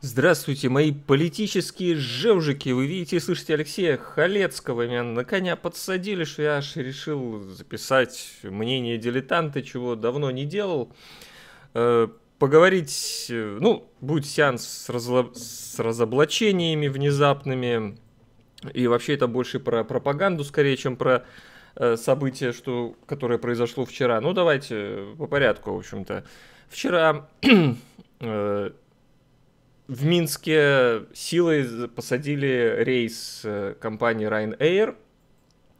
Здравствуйте, мои политические жевжики. Вы видите и слышите Алексея Халецкого. Меня на коня подсадили, что я аж решил записать мнение дилетанта, чего давно не делал. Э, поговорить, э, ну, будет сеанс с, разло... с разоблачениями внезапными. И вообще это больше про пропаганду, скорее, чем про э, событие, что, которое произошло вчера. Ну, давайте по порядку, в общем-то. Вчера в Минске силой посадили рейс э, компании Ryanair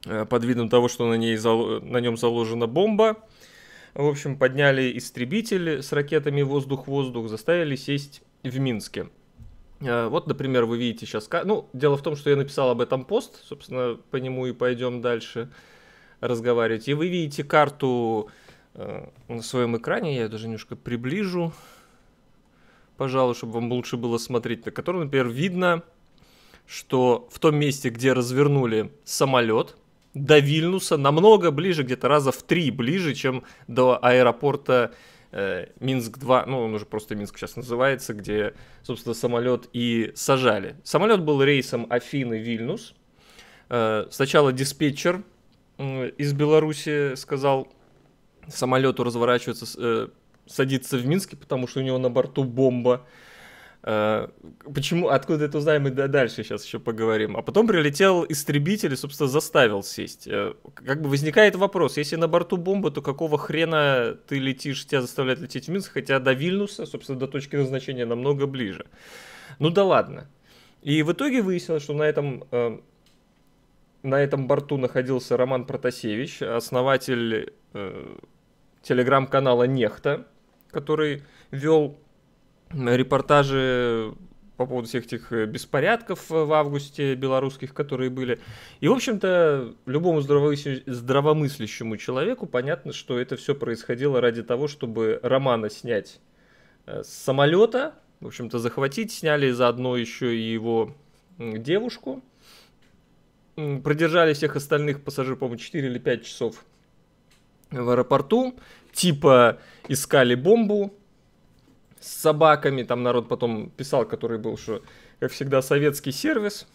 э, под видом того, что на, ней, на нем заложена бомба. В общем, подняли истребители с ракетами воздух-воздух, заставили сесть в Минске. Э, вот, например, вы видите сейчас... Ну, дело в том, что я написал об этом пост, собственно, по нему и пойдем дальше разговаривать. И вы видите карту на своем экране, я ее даже немножко приближу пожалуй, чтобы вам лучше было смотреть, на котором, например, видно, что в том месте, где развернули самолет, до Вильнюса намного ближе, где-то раза в три ближе, чем до аэропорта э, Минск-2, ну он уже просто Минск сейчас называется, где, собственно, самолет и сажали. Самолет был рейсом афины вильнус Э, сначала диспетчер э, из Беларуси сказал самолету разворачиваться, э, садится в Минске, потому что у него на борту бомба. Э, почему, откуда это узнаем, мы дальше сейчас еще поговорим. А потом прилетел истребитель и, собственно, заставил сесть. Э, как бы возникает вопрос, если на борту бомба, то какого хрена ты летишь, тебя заставляют лететь в Минск, хотя до Вильнюса, собственно, до точки назначения намного ближе. Ну да ладно. И в итоге выяснилось, что на этом, э, на этом борту находился Роман Протасевич, основатель телеграм-канала «Нехта», который вел репортажи по поводу всех этих э, беспорядков э, в августе белорусских, которые были. И, в общем-то, любому здравомыслящему человеку понятно, что это все происходило ради того, чтобы Романа снять э, с самолета, в общем-то, захватить. Сняли заодно еще и его девушку. Продержали всех остальных пассажиров, по-моему, 4 или 5 часов в аэропорту, типа искали бомбу с собаками, там народ потом писал, который был, что, как всегда, советский сервис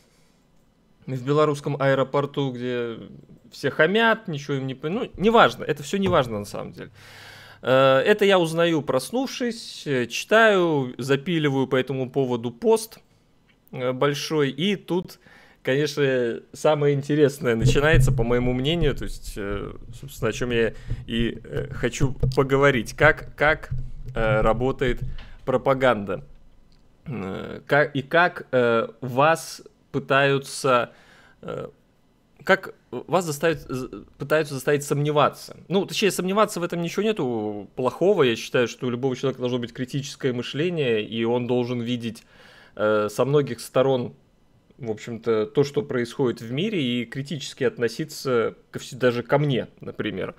в белорусском аэропорту, где все хамят, ничего им не... Ну, неважно, это все неважно на самом деле. Э, это я узнаю, проснувшись, э, читаю, запиливаю по этому поводу пост э, большой, и тут конечно, самое интересное начинается, по моему мнению, то есть, э, собственно, о чем я и э, хочу поговорить, как, как э, работает пропаганда, как, и как вас пытаются, как вас заставят, пытаются заставить сомневаться. Ну, точнее, сомневаться в этом ничего нету плохого. Я считаю, что у любого человека должно быть критическое мышление, и он должен видеть со многих сторон в общем-то, то, что происходит в мире, и критически относиться ко, даже ко мне, например.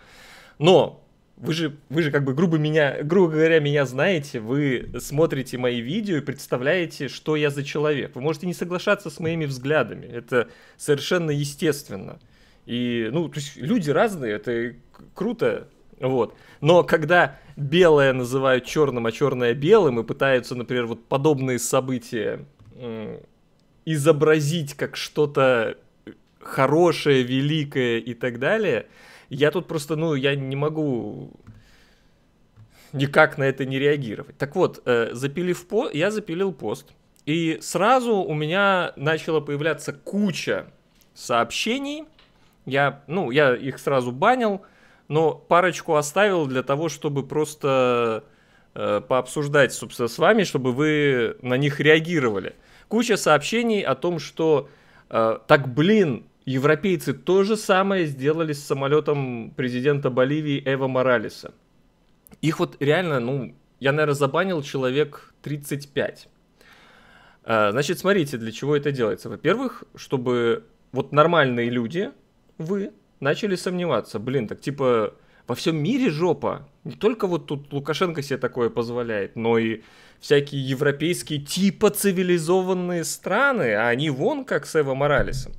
Но вы же, вы же как бы грубо меня, грубо говоря, меня знаете, вы смотрите мои видео и представляете, что я за человек. Вы можете не соглашаться с моими взглядами, это совершенно естественно. И, ну, то есть люди разные, это круто, вот. Но когда белое называют черным, а черное белым, и пытаются, например, вот подобные события изобразить как что-то хорошее, великое и так далее. Я тут просто, ну, я не могу никак на это не реагировать. Так вот, э, запилив по, я запилил пост, и сразу у меня начала появляться куча сообщений. Я, ну, я их сразу банил, но парочку оставил для того, чтобы просто э, пообсуждать, собственно, с вами, чтобы вы на них реагировали куча сообщений о том, что э, так блин, европейцы то же самое сделали с самолетом президента Боливии Эва Моралеса. Их вот реально, ну, я, наверное, забанил человек 35. Э, значит, смотрите, для чего это делается. Во-первых, чтобы вот нормальные люди, вы, начали сомневаться. Блин, так типа во всем мире жопа. Не только вот тут Лукашенко себе такое позволяет, но и всякие европейские типа цивилизованные страны, а они вон как с Эво Моралесом.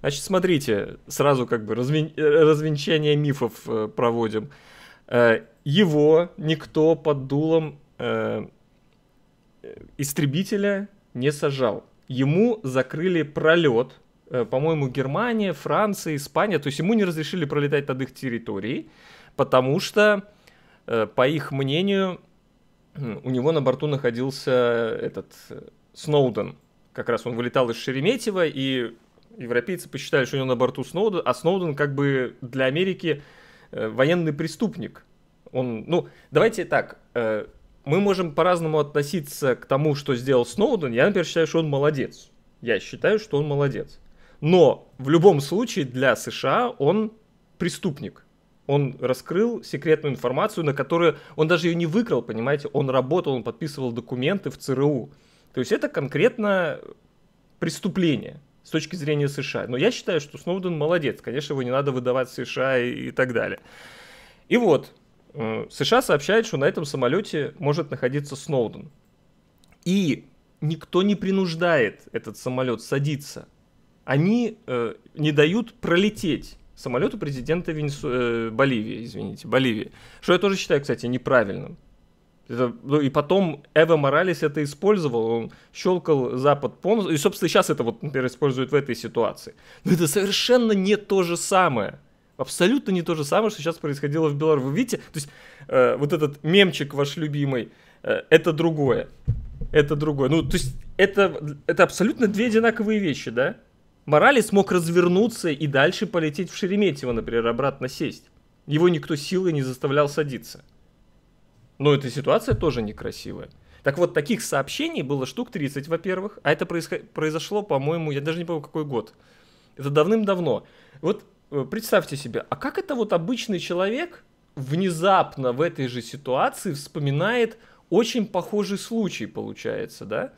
Значит, смотрите, сразу как бы развен... развенчание мифов э, проводим. Э, его никто под дулом э, э истребителя не сажал. Ему закрыли пролет, э, по-моему, Германия, Франция, Испания, то есть ему не разрешили пролетать над их территорией потому что, э, по их мнению, у него на борту находился этот э, Сноуден. Как раз он вылетал из Шереметьева, и европейцы посчитали, что у него на борту Сноуден, а Сноуден как бы для Америки э, военный преступник. Он, ну, давайте так, мы можем по-разному относиться к тому, что сделал Сноуден. Я, например, считаю, что он молодец. Я считаю, что он молодец. Но в любом случае для США он преступник он раскрыл секретную информацию, на которую он даже ее не выкрал, понимаете, он работал, он подписывал документы в ЦРУ. То есть это конкретно преступление с точки зрения США. Но я считаю, что Сноуден молодец, конечно, его не надо выдавать США и, и так далее. И вот, США сообщает, что на этом самолете может находиться Сноуден. И никто не принуждает этот самолет садиться. Они э, не дают пролететь самолету президента Венесу... Э, Боливии, извините, Боливии. Что я тоже считаю, кстати, неправильным. Это, ну, и потом Эва Моралес это использовал, он щелкал Запад полностью. И, собственно, сейчас это вот, например, используют в этой ситуации. Но это совершенно не то же самое. Абсолютно не то же самое, что сейчас происходило в Беларуси. Вы видите, то есть э, вот этот мемчик ваш любимый, э, это другое. Это другое. Ну, то есть это, это абсолютно две одинаковые вещи, да? Моралес мог развернуться и дальше полететь в Шереметьево, например, обратно сесть. Его никто силой не заставлял садиться. Но эта ситуация тоже некрасивая. Так вот, таких сообщений было штук 30, во-первых. А это произошло, по-моему, я даже не помню, какой год. Это давным-давно. Вот э, представьте себе, а как это вот обычный человек внезапно в этой же ситуации вспоминает очень похожий случай, получается, да?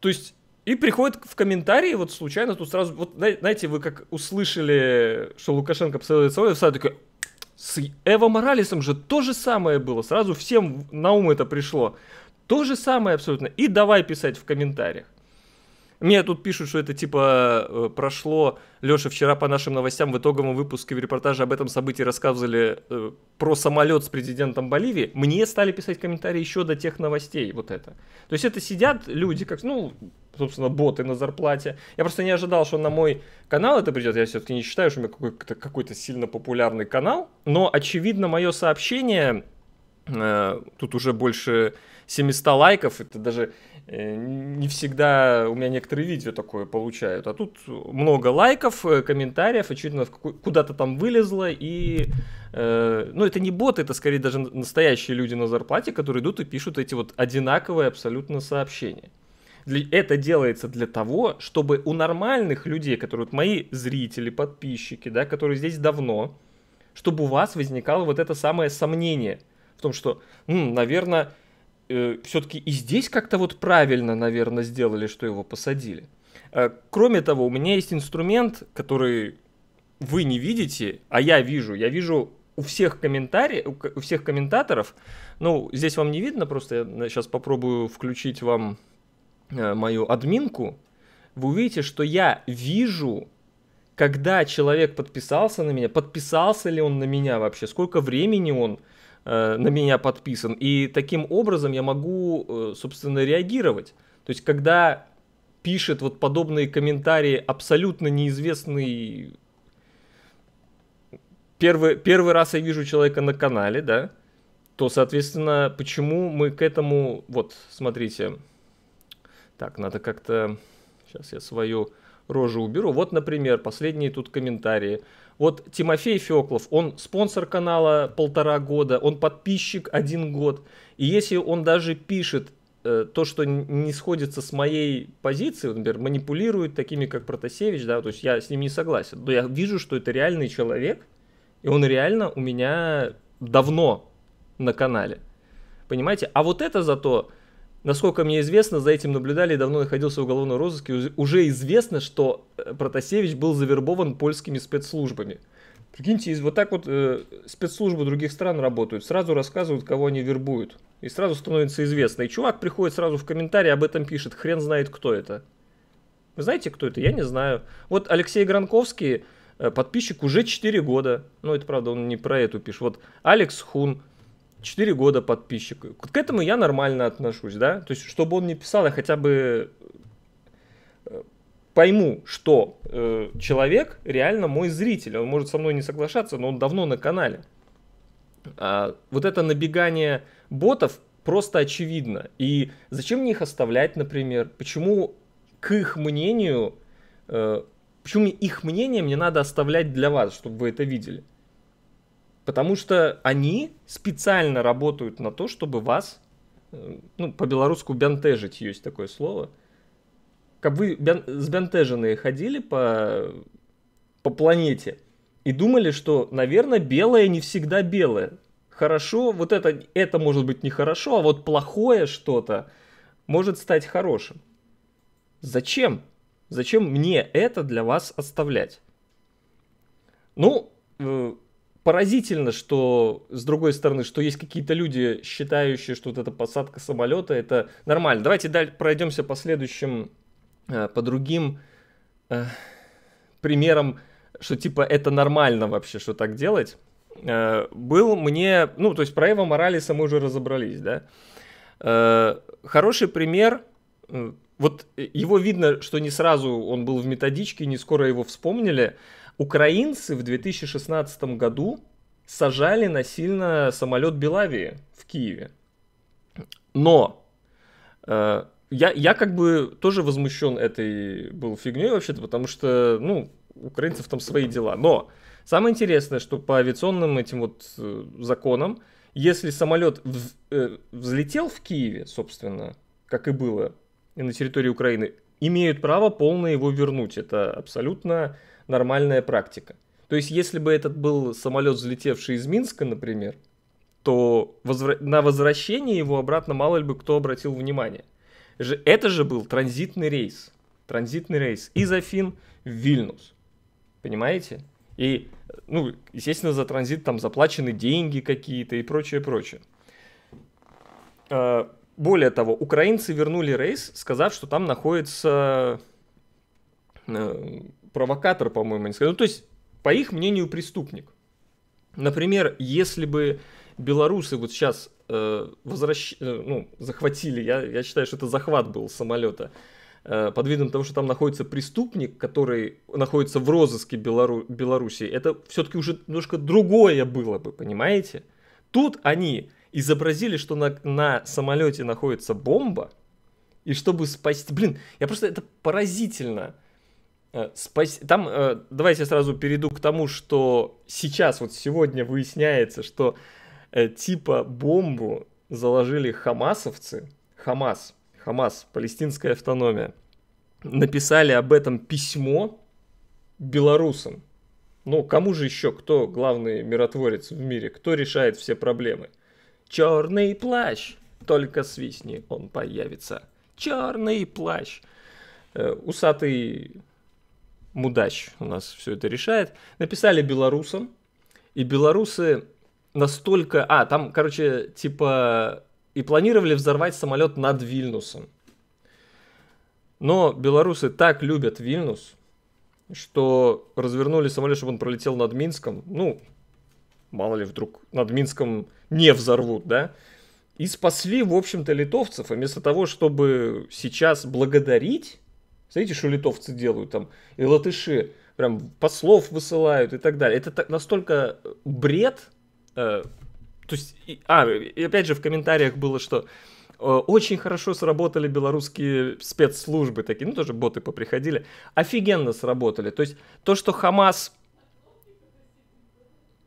То есть и приходит в комментарии, вот случайно тут сразу, вот знаете, вы как услышали, что Лукашенко посоветует свой, сразу такой, с Эво Моралесом же то же самое было, сразу всем на ум это пришло. То же самое абсолютно. И давай писать в комментариях. Мне тут пишут, что это типа э, прошло. Леша, вчера по нашим новостям в итоговом выпуске в репортаже об этом событии рассказывали э, про самолет с президентом Боливии. Мне стали писать комментарии еще до тех новостей. Вот это. То есть это сидят люди, как, ну, собственно, боты на зарплате. Я просто не ожидал, что на мой канал это придет. Я все-таки не считаю, что у меня какой-то, какой-то сильно популярный канал. Но, очевидно, мое сообщение... Э, тут уже больше 700 лайков. Это даже Э, не всегда у меня некоторые видео такое получают. А тут много лайков, э, комментариев, очевидно, куда-то там вылезло. И, э, ну, это не боты, это скорее даже настоящие люди на зарплате, которые идут и пишут эти вот одинаковые абсолютно сообщения. это делается для того, чтобы у нормальных людей, которые вот мои зрители, подписчики, да, которые здесь давно, чтобы у вас возникало вот это самое сомнение в том, что, наверное, э, все-таки и здесь как-то вот правильно, наверное, сделали, что его посадили. Э, кроме того, у меня есть инструмент, который вы не видите, а я вижу. Я вижу у всех комментариев, у всех комментаторов, ну, здесь вам не видно, просто я сейчас э, попробую включить вам э, мою админку. Вы увидите, что я вижу, когда человек подписался на меня, подписался ли он на меня вообще, сколько времени он Э, на меня подписан. И таким образом я могу, э, собственно, реагировать. То есть, когда пишет вот подобные комментарии абсолютно неизвестный... Первый, первый раз я вижу человека на канале, да, то, соответственно, почему мы к этому... Вот, смотрите. Так, надо как-то... Сейчас я свою рожу уберу. Вот, например, последние тут комментарии. Вот Тимофей Феклов, он спонсор канала полтора года, он подписчик один год. И если он даже пишет э, то, что не сходится с моей позицией, например, манипулирует такими, как Протасевич, да, то есть я с ним не согласен, но я вижу, что это реальный человек, и он реально у меня давно на канале. Понимаете? А вот это зато Насколько мне известно, за этим наблюдали и давно находился в уголовном розыске. Уже известно, что э, Протасевич был завербован польскими спецслужбами. Прикиньте, вот так вот э, спецслужбы других стран работают. Сразу рассказывают, кого они вербуют. И сразу становится известно. И чувак приходит сразу в комментарии, об этом пишет. Хрен знает, кто это. Вы знаете, кто это? Я не знаю. Вот Алексей Гранковский, э, подписчик уже 4 года. Ну, это правда, он не про эту пишет. Вот Алекс Хун, 4 года подписчик. К этому я нормально отношусь, да? То есть, чтобы он не писал, я хотя бы э, пойму, что э, человек реально мой зритель. Он может со мной не соглашаться, но он давно на канале. А, вот это набегание ботов просто очевидно. И зачем мне их оставлять, например? Почему к их мнению, э, почему их мнение мне надо оставлять для вас, чтобы вы это видели? Потому что они специально работают на то, чтобы вас, э, ну, по-белорусски бянтежить, есть такое слово. Как вы бян, сбянтеженные ходили по, по планете и думали, что, наверное, белое не всегда белое. Хорошо, вот это, это может быть нехорошо, а вот плохое что-то может стать хорошим. Зачем? Зачем мне это для вас оставлять? Ну, э, поразительно, что, с другой стороны, что есть какие-то люди, считающие, что вот эта посадка самолета, это нормально. Давайте даль- пройдемся по следующим, э, по другим э, примерам, что типа это нормально вообще, что так делать. Э, был мне, ну, то есть про Эва Моралиса мы уже разобрались, да. Хороший пример, вот его видно, что не сразу он был в методичке, не скоро его вспомнили – Украинцы в 2016 году сажали насильно самолет Белавии в Киеве. Но э, я, я как бы тоже возмущен этой был фигней вообще-то, потому что, ну, украинцев там свои дела. Но самое интересное, что по авиационным этим вот э, законам, если самолет в, э, взлетел в Киеве, собственно, как и было и на территории Украины, имеют право полное его вернуть. Это абсолютно нормальная практика. То есть, если бы этот был самолет, взлетевший из Минска, например, то возра... на возвращение его обратно мало ли бы кто обратил внимание. Это же был транзитный рейс. Транзитный рейс из Афин в Вильнюс. Понимаете? И, ну, естественно, за транзит там заплачены деньги какие-то и прочее, прочее. А, более того, украинцы вернули рейс, сказав, что там находится э, провокатор, по-моему, они сказали. Ну, то есть, по их мнению, преступник. Например, если бы белорусы вот сейчас э, возвращ... э, ну, захватили, я, я считаю, что это захват был самолета, э, под видом того, что там находится преступник, который находится в розыске Белору... Белоруссии, это все-таки уже немножко другое было бы, понимаете? Тут они изобразили, что на, на самолете находится бомба, и чтобы спасти... Блин, я просто... Это поразительно Э, спас... Там, э, давайте я сразу перейду к тому, что сейчас, вот сегодня выясняется, что э, типа бомбу заложили хамасовцы, Хамас, Хамас, палестинская автономия, написали об этом письмо белорусам. Ну, кому же еще, кто главный миротворец в мире, кто решает все проблемы? Черный плащ, только свистни, он появится. Черный плащ. Э, усатый Мудач у нас все это решает. Написали белорусам, и белорусы настолько... А, там, короче, типа... И планировали взорвать самолет над Вильнюсом. Но белорусы так любят Вильнюс, что развернули самолет, чтобы он пролетел над Минском. Ну, мало ли, вдруг над Минском не взорвут, да? И спасли, в общем-то, литовцев. И вместо того, чтобы сейчас благодарить Смотрите, что литовцы делают там, и латыши прям послов высылают и так далее. Это так, настолько э, бред. Э, то есть, и, а, и опять же в комментариях было, что э, очень хорошо сработали белорусские спецслужбы такие, ну тоже боты поприходили, офигенно сработали. То есть то, что Хамас...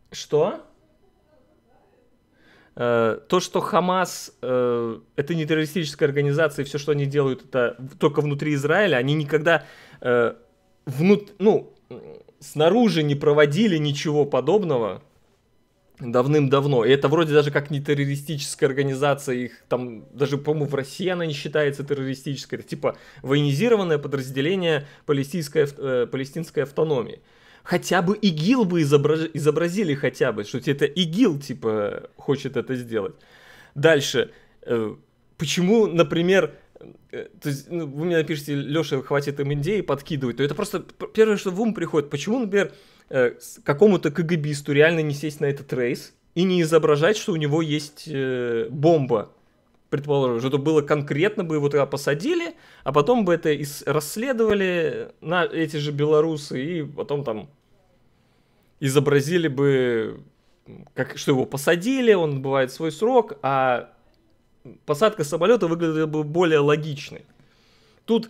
Что? Э, то, что Хамас э, это не террористическая организация, и все, что они делают, это только внутри Израиля, они никогда э, внут, ну, снаружи не проводили ничего подобного давным-давно. И это вроде даже как не террористическая организация, их там даже, по-моему, в России она не считается террористической. Это типа военизированное подразделение палестинской, э, палестинской автономии хотя бы ИГИЛ бы изображ... изобразили хотя бы, что это ИГИЛ, типа, хочет это сделать. Дальше. Э, почему, например, э, то есть, ну, вы мне напишите, Леша, хватит им идеи подкидывать, то это просто первое, что в ум приходит. Почему, например, э, какому-то КГБисту реально не сесть на этот рейс и не изображать, что у него есть бомба предположим, что это было конкретно, бы его тогда посадили, а потом бы это расследовали на эти же белорусы и потом там изобразили бы, как, что его посадили, он бывает свой срок, а посадка самолета выглядела бы более логичной. Тут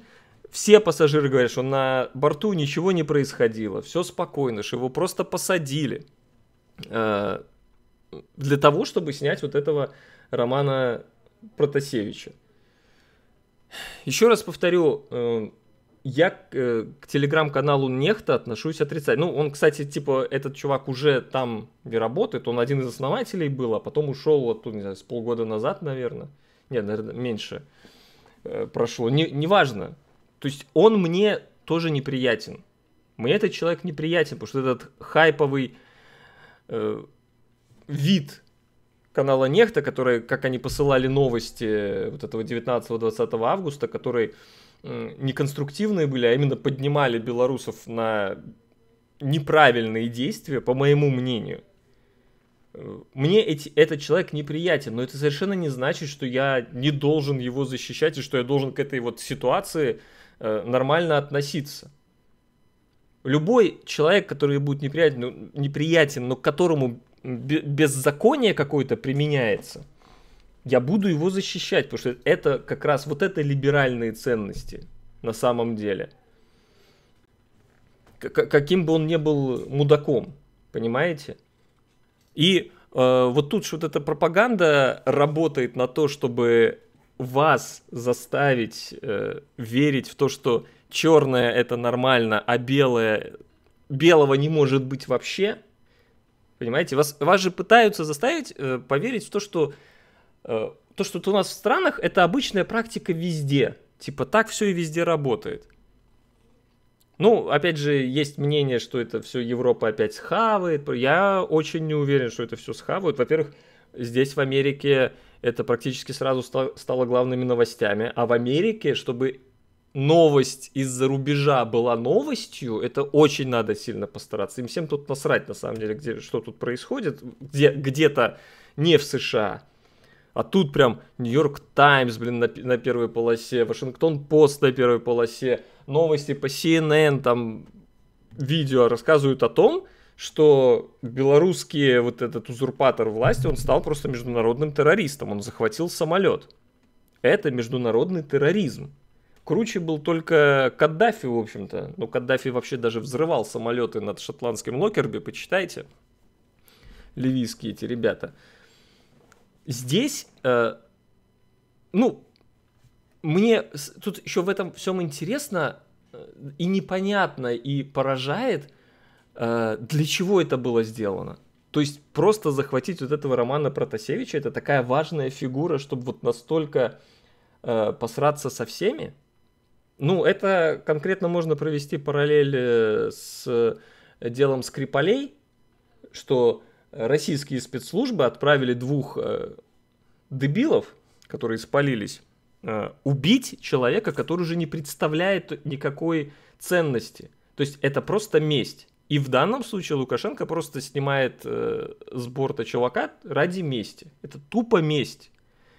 все пассажиры говорят, что на борту ничего не происходило, все спокойно, что его просто посадили э, для того, чтобы снять вот этого Романа Протасевича. Еще раз повторю, э, я э, к телеграм-каналу Нехта отношусь отрицательно. Ну, он, кстати, типа, этот чувак уже там не работает, он один из основателей был, а потом ушел оттуда, ну, не знаю, с полгода назад, наверное. Нет, наверное, меньше э, прошло. Не, неважно. То есть он мне тоже неприятен. Мне этот человек неприятен, потому что этот хайповый э, вид канала Нехта, которые, как они посылали новости э, вот этого 19-20 августа, которые не конструктивные были, а именно поднимали белорусов на неправильные действия, по моему мнению. Э, мне эти, этот человек неприятен, но это совершенно не значит, что я не должен его защищать и что я должен к этой вот ситуации э, нормально относиться. Любой человек, который будет неприятен, ну, неприятен, но к которому беззаконие какое-то применяется, я буду его защищать, потому что это как раз вот это либеральные ценности на самом деле. К каким бы он ни был мудаком, понимаете? И э, вот тут вот эта пропаганда работает на то, чтобы вас заставить э, верить в то, что черное это нормально, а белое белого не может быть вообще – Понимаете, вас, вас же пытаются заставить э, поверить в то, что э, то, что у нас в странах, это обычная практика везде. Типа так все и везде работает. Ну, опять же, есть мнение, что это все Европа опять схавает. Я очень не уверен, что это все схавают. Во-первых, здесь в Америке это практически сразу стало главными новостями. А в Америке, чтобы новость из-за рубежа была новостью, это очень надо сильно постараться. Им всем тут насрать, на самом деле, где, что тут происходит. Где, где-то не в США. А тут прям Нью-Йорк Таймс, блин, на, на первой полосе, Вашингтон Пост на первой полосе, новости по CNN, там видео рассказывают о том, что белорусский вот этот узурпатор власти, он стал просто международным террористом, он захватил самолет. Это международный терроризм. Круче был только Каддафи, в общем-то. Ну, Каддафи вообще даже взрывал самолеты над шотландским Локерби, почитайте. Ливийские эти ребята. Здесь, э, ну, мне тут еще в этом всем интересно э, и непонятно, и поражает, э, для чего это было сделано. То есть просто захватить вот этого Романа Протасевича, это такая важная фигура, чтобы вот настолько э, посраться со всеми – ну, это конкретно можно провести параллель э, с э, делом Скрипалей, что российские спецслужбы отправили двух э, дебилов, которые спалились, убить человека, который уже не представляет никакой ценности. То есть это просто месть. И в данном случае Лукашенко просто снимает э, с борта чувака ради мести. Это тупо месть.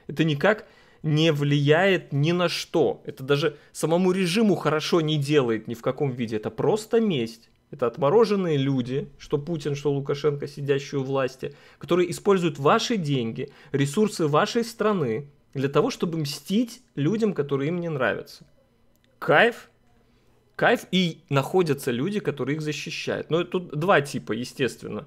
Это никак не влияет ни на что. Это даже самому режиму хорошо не делает ни в каком виде. Это просто месть. Это отмороженные люди, что Путин, что Лукашенко, сидящие у власти, которые используют ваши деньги, ресурсы вашей страны для того, чтобы мстить людям, которые им не нравятся. Кайф, кайф и находятся люди, которые их защищают. Но ну, тут два типа, естественно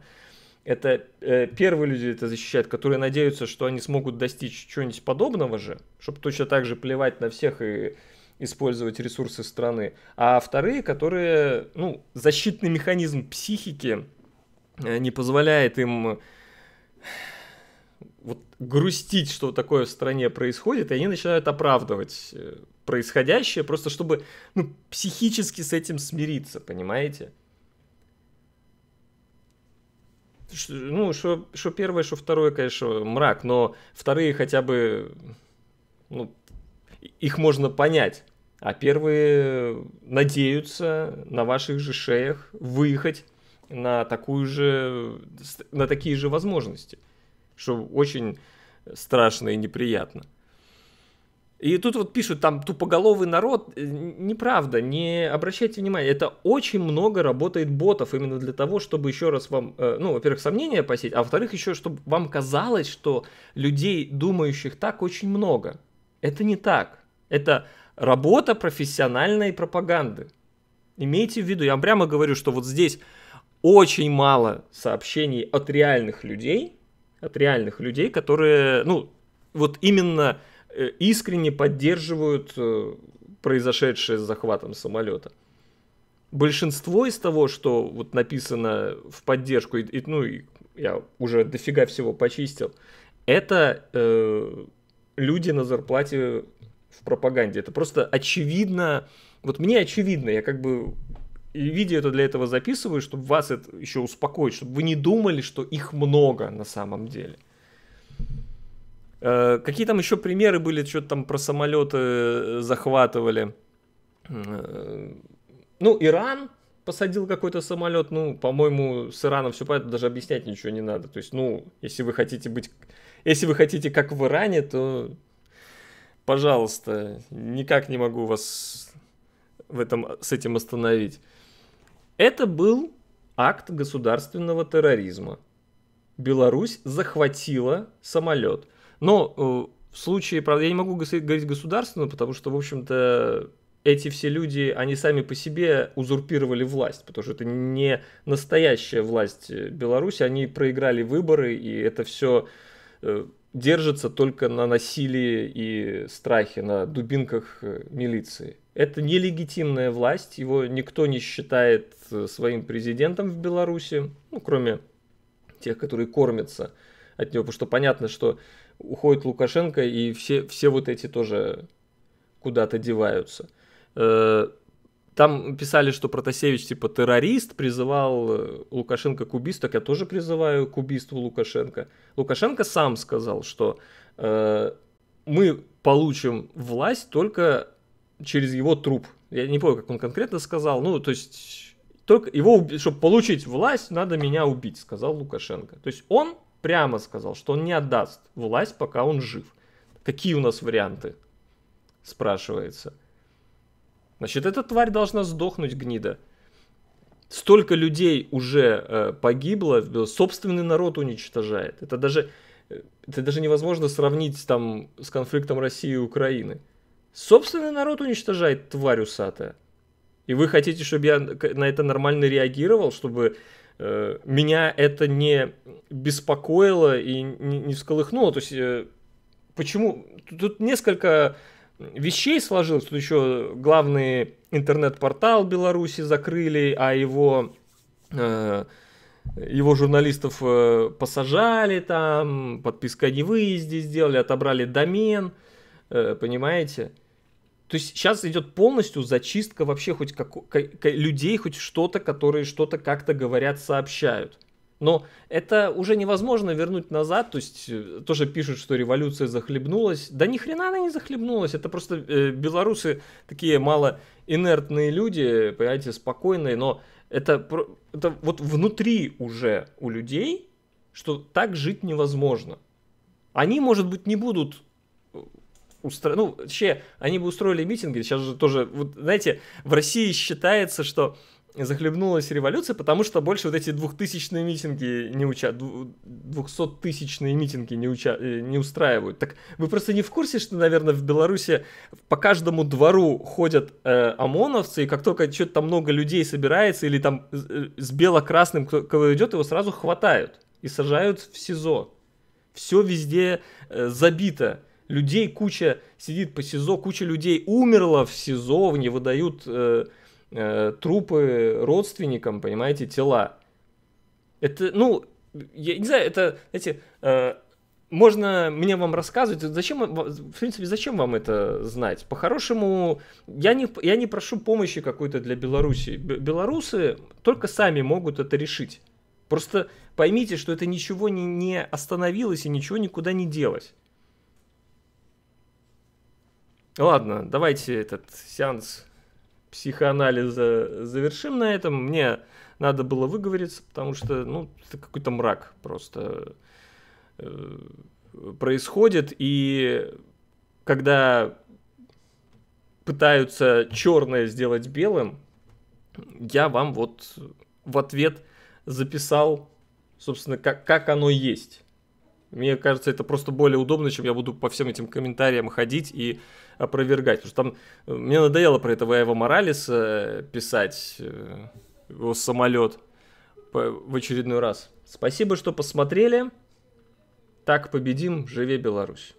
это э, первые люди это защищают, которые надеются, что они смогут достичь чего-нибудь подобного же, чтобы точно так же плевать на всех и использовать ресурсы страны. А вторые, которые, ну, защитный механизм психики э, не позволяет им э, вот грустить, что такое в стране происходит, и они начинают оправдывать э, происходящее, просто чтобы ну, психически с этим смириться, понимаете? ну, что, что первое, что второе, конечно, мрак, но вторые хотя бы, ну, их можно понять. А первые надеются на ваших же шеях выехать на такую же, на такие же возможности, что очень страшно и неприятно. И тут вот пишут, там тупоголовый народ, э, неправда, не обращайте внимания, это очень много работает ботов именно для того, чтобы еще раз вам, э, ну, во-первых, сомнения посеять, а во-вторых, еще, чтобы вам казалось, что людей, думающих так, очень много. Это не так. Это работа профессиональной пропаганды. Имейте в виду, я вам прямо говорю, что вот здесь очень мало сообщений от реальных людей, от реальных людей, которые, ну, вот именно Э, искренне поддерживают э, произошедшее с захватом самолета. Большинство из того, что вот написано в поддержку, и, и, ну, я уже дофига всего почистил, это э, люди на зарплате в пропаганде. Это просто очевидно, вот мне очевидно, я как бы и видео это для этого записываю, чтобы вас это еще успокоить, чтобы вы не думали, что их много на самом деле. Э, какие там еще примеры были, что-то там про самолеты э, захватывали. Э, ну, Иран посадил какой-то самолет, ну, по-моему, с Ираном все понятно, даже объяснять ничего не надо. То есть, ну, если вы хотите быть, если вы хотите как в Иране, то, пожалуйста, никак не могу вас в этом, с этим остановить. Это был акт государственного терроризма. Беларусь захватила самолет – но э, в случае, правда, я не могу говорить государственно, потому что, в общем-то, эти все люди, они сами по себе узурпировали власть, потому что это не настоящая власть э, Беларуси, они проиграли выборы, и это все э, держится только на насилии и страхе, на дубинках милиции. Это нелегитимная власть, его никто не считает своим президентом в Беларуси, ну, кроме тех, которые кормятся от него, потому что понятно, что уходит Лукашенко, и все, все вот эти тоже куда-то деваются. Э, там писали, что Протасевич типа террорист, призывал э, Лукашенко к убийству, так я тоже призываю к убийству Лукашенко. Лукашенко сам сказал, что э, мы получим власть только через его труп. Я не помню, как он конкретно сказал, ну, то есть, только его, чтобы получить власть, надо меня убить, сказал Лукашенко. То есть он прямо сказал, что он не отдаст власть, пока он жив. Какие у нас варианты? Спрашивается. Значит, эта тварь должна сдохнуть, гнида. Столько людей уже э, погибло, собственный народ уничтожает. Это даже, э, это даже невозможно сравнить там, с конфликтом России и Украины. Собственный народ уничтожает тварь усатая. И вы хотите, чтобы я на это нормально реагировал, чтобы Э, меня это не беспокоило и не всколыхнуло. То есть, э, почему... Тут несколько вещей сложилось. Тут еще главный интернет-портал Беларуси закрыли, а его э, его журналистов посажали там, подписка о невыезде сделали, отобрали домен, понимаете? То есть сейчас идет полностью зачистка вообще хоть как, людей, хоть что-то, которые что-то как-то говорят, сообщают. Но это уже невозможно вернуть назад. То есть э, тоже пишут, что революция захлебнулась. Да ни хрена она не захлебнулась. Это просто э, белорусы такие мало инертные люди, понимаете, спокойные. Но это, это вот внутри уже у людей, что так жить невозможно. Они, может быть, не будут устроили, ну, вообще, они бы устроили митинги, сейчас же тоже, вот, знаете, в России считается, что захлебнулась революция, потому что больше вот эти двухтысячные митинги не учат, двухсоттысячные митинги не, уча, э, не устраивают. Так вы просто не в курсе, что, наверное, в Беларуси по каждому двору ходят э, ОМОНовцы, и как только что-то там много людей собирается, или там э, с бело-красным кто, кого идет, его сразу хватают и сажают в СИЗО. Все везде э, забито людей куча сидит по СИЗО, куча людей умерла в СИЗО, не выдают э, э, трупы родственникам, понимаете, тела. Это, ну, я не знаю, это, знаете, э, можно мне вам рассказывать, зачем, в принципе, зачем вам это знать? По-хорошему, я не, я не прошу помощи какой-то для Беларуси. Белорусы только сами могут это решить. Просто поймите, что это ничего не, не остановилось и ничего никуда не делось. Ладно, давайте этот сеанс психоанализа завершим на этом. Мне надо было выговориться, потому что, ну, это какой-то мрак просто э, происходит. И когда пытаются черное сделать белым, я вам вот в ответ записал, собственно, как, как оно есть. Мне кажется, это просто более удобно, чем я буду по всем этим комментариям ходить и опровергать. Потому что там э, мне надоело про этого Эва Моралеса э, писать, э, его самолет, в очередной раз. Спасибо, что посмотрели. Так победим. Живе Беларусь.